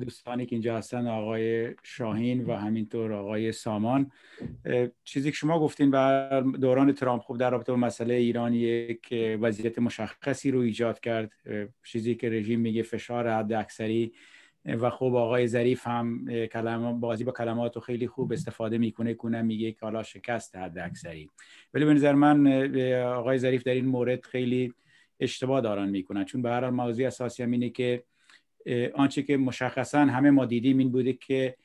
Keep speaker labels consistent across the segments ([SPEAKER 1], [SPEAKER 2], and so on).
[SPEAKER 1] دوستانی که اینجا هستن آقای شاهین و همینطور آقای سامان چیزی که شما گفتین و دوران ترامپ خوب در رابطه با مسئله ایران یک وضعیت مشخصی رو ایجاد کرد چیزی که رژیم میگه فشار حد اکثری و خب آقای ظریف هم بازی با کلمات رو خیلی خوب استفاده میکنه کنه میگه که حالا شکست حد اکثری ولی به نظر من آقای ظریف در این مورد خیلی اشتباه دارن میکنن چون به هر حال موضوع اساسی هم اینه که آنچه که مشخصا همه ما دیدیم این بوده که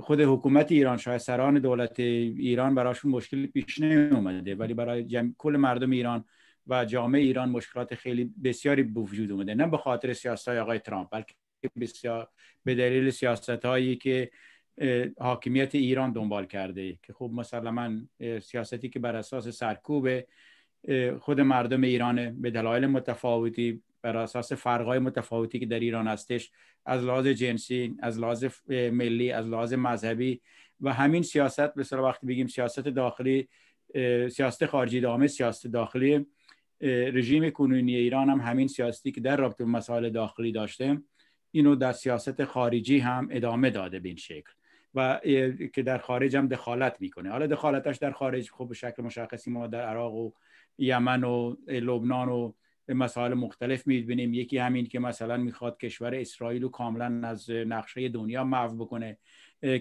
[SPEAKER 1] خود حکومت ایران شاید سران دولت ایران براشون مشکل پیش نیومده ولی برای کل مردم ایران و جامعه ایران مشکلات خیلی بسیاری به وجود اومده نه به خاطر سیاست های آقای ترامپ بلکه بسیار به دلیل سیاست هایی که حاکمیت ایران دنبال کرده که خب مسلما سیاستی که بر اساس سرکوب خود مردم ایران به دلایل متفاوتی بر اساس فرقای متفاوتی که در ایران هستش از لحاظ جنسی از لحاظ ملی از لحاظ مذهبی و همین سیاست به وقتی بگیم سیاست داخلی سیاست خارجی دامه سیاست داخلی رژیم کنونی ایران هم همین سیاستی که در رابطه مسائل داخلی داشته اینو در سیاست خارجی هم ادامه داده به این شکل و که در خارج هم دخالت میکنه حالا دخالتش در خارج خب به شکل مشخصی ما در عراق و یمن و لبنان و مسائل مختلف میبینیم یکی همین که مثلا میخواد کشور اسرائیل رو کاملا از نقشه دنیا محو بکنه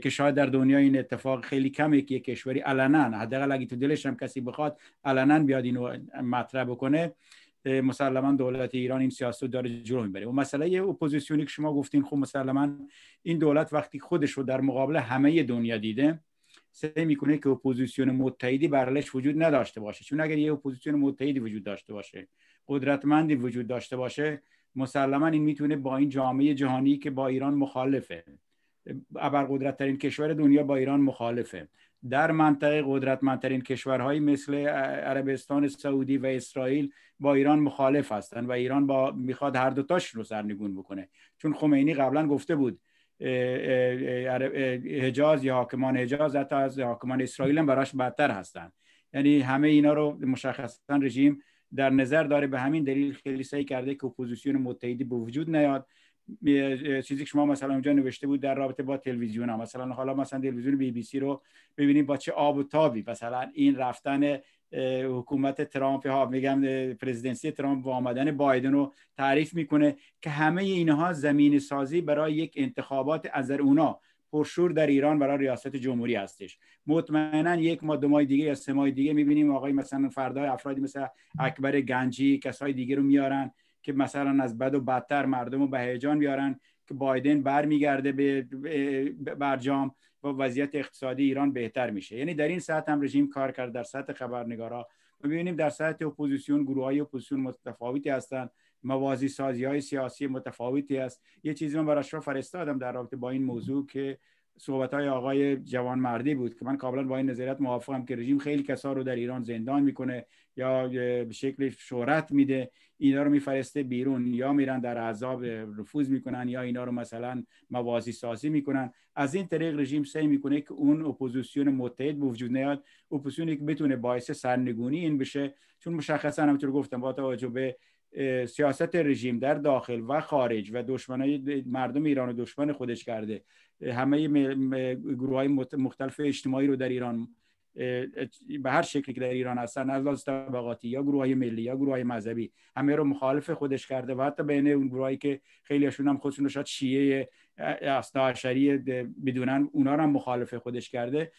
[SPEAKER 1] که شاید در دنیا این اتفاق خیلی کمه که یک کشوری علنا حداقل اگه تو دلش هم کسی بخواد علنا بیاد اینو مطرح بکنه مسلما دولت ایران این سیاست داره جلو میبره و مسئله اپوزیسیونی که شما گفتین خب مسلما این دولت وقتی خودش رو در مقابل همه دنیا دیده سعی میکنه که اپوزیسیون متحدی برلش وجود نداشته باشه چون اگر یه اپوزیسیون متحدی وجود داشته باشه قدرتمندی وجود داشته باشه مسلما این میتونه با این جامعه جهانی که با ایران مخالفه ابرقدرت ترین کشور دنیا با ایران مخالفه در منطقه قدرتمندترین کشورهایی مثل عربستان سعودی و اسرائیل با ایران مخالف هستند و ایران با میخواد هر تاش رو سرنگون بکنه چون خمینی قبلا گفته بود حجاز یا حاکمان حجاز حتی از حاکمان اسرائیل هم براش بدتر هستند یعنی همه اینا رو مشخصا رژیم در نظر داره به همین دلیل خیلی سعی کرده که اپوزیسیون متحدی به وجود نیاد چیزی که شما مثلا اونجا نوشته بود در رابطه با تلویزیون ها مثلا حالا مثلا تلویزیون بی بی سی رو ببینیم با چه آب و تابی مثلا این رفتن حکومت ترامپ ها میگم پرزیدنسی ترامپ و آمدن بایدن رو تعریف میکنه که همه اینها زمین سازی برای یک انتخابات از اونا پرشور در ایران برای ریاست جمهوری هستش مطمئنا یک ما دو ماه دیگه یا سه ماه دیگه میبینیم آقای مثلا فردا افرادی مثل اکبر گنجی کسای دیگه رو میارن که مثلا از بد و بدتر مردم رو به هیجان بیارن که بایدن برمیگرده به برجام و وضعیت اقتصادی ایران بهتر میشه یعنی در این ساعت هم رژیم کار کرد در سطح خبرنگارا و ببینیم در سطح اپوزیسیون گروه های اپوزیسیون متفاوتی هستند موازی سازی های سیاسی متفاوتی است یه چیزی من برای شما فرستادم در رابطه با این موضوع که صحبت های آقای جوان مردی بود که من کاملا با این نظریت موافقم که رژیم خیلی کسا رو در ایران زندان میکنه یا به شکل شهرت میده اینا رو میفرسته بیرون یا میرن در عذاب رفوز میکنن یا اینا رو مثلا موازی سازی میکنن از این طریق رژیم سعی میکنه که اون اپوزیسیون متحد به وجود نیاد اپوزیسیونی که بتونه باعث سرنگونی این بشه چون مشخصا همونطور گفتم با توجه به سیاست رژیم در داخل و خارج و دشمنای مردم ایران و دشمن خودش کرده همه گروه های مختلف اجتماعی رو در ایران به هر شکلی که در ایران هستن از لحاظ طبقاتی یا گروه های ملی یا گروه های مذهبی همه رو مخالف خودش کرده و حتی بین اون گروهایی که خیلیشون هم خودشون رو شاید شیعه شریعه بدونن اونا رو هم مخالف خودش کرده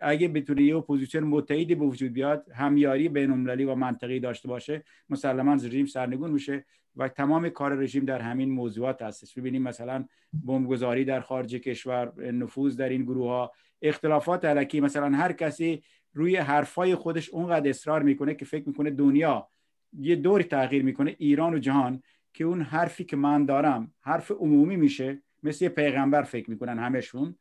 [SPEAKER 1] اگه بتونه یه اپوزیسیون متحدی به وجود بیاد همیاری بین و منطقی داشته باشه مسلما رژیم سرنگون میشه و تمام کار رژیم در همین موضوعات هستش ببینیم مثلا بمبگذاری در خارج کشور نفوذ در این گروه ها اختلافات علکی مثلا هر کسی روی حرفای خودش اونقدر اصرار میکنه که فکر میکنه دنیا یه دور تغییر میکنه ایران و جهان که اون حرفی که من دارم حرف عمومی میشه مثل یه پیغمبر فکر میکنن همشون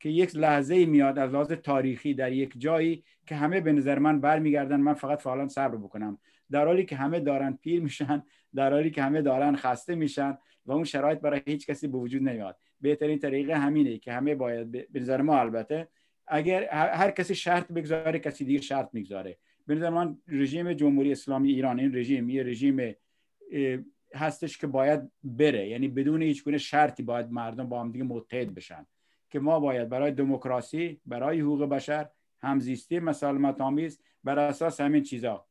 [SPEAKER 1] که یک لحظه میاد از لحاظ تاریخی در یک جایی که همه به نظر من برمیگردن من فقط فعلا صبر بکنم در حالی که همه دارن پیر میشن در حالی که همه دارن خسته میشن و اون شرایط برای هیچ کسی به وجود نمیاد بهترین طریقه همینه که همه باید به نظر ما البته اگر هر کسی شرط بگذاره کسی دیگه شرط میگذاره به نظر من رژیم جمهوری اسلامی ایران این رژیم یه رژیم هستش که باید بره یعنی بدون هیچ گونه شرطی باید مردم با هم دیگه متحد بشن که ما باید برای دموکراسی برای حقوق بشر همزیستی مسالمت آمیز بر اساس همین چیزا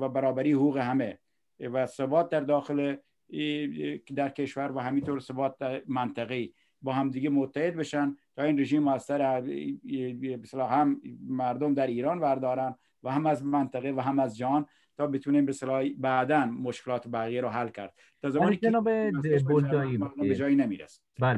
[SPEAKER 1] و برابری حقوق همه و ثبات در داخل در کشور و همینطور ثبات منطقی با همدیگه متحد بشن تا این رژیم از سر هم مردم در ایران بردارن و هم از منطقه و هم از جهان تا بتونیم به بعدا مشکلات بقیه رو حل کرد تا زمانی آره، که به جایی نمیرسه بله.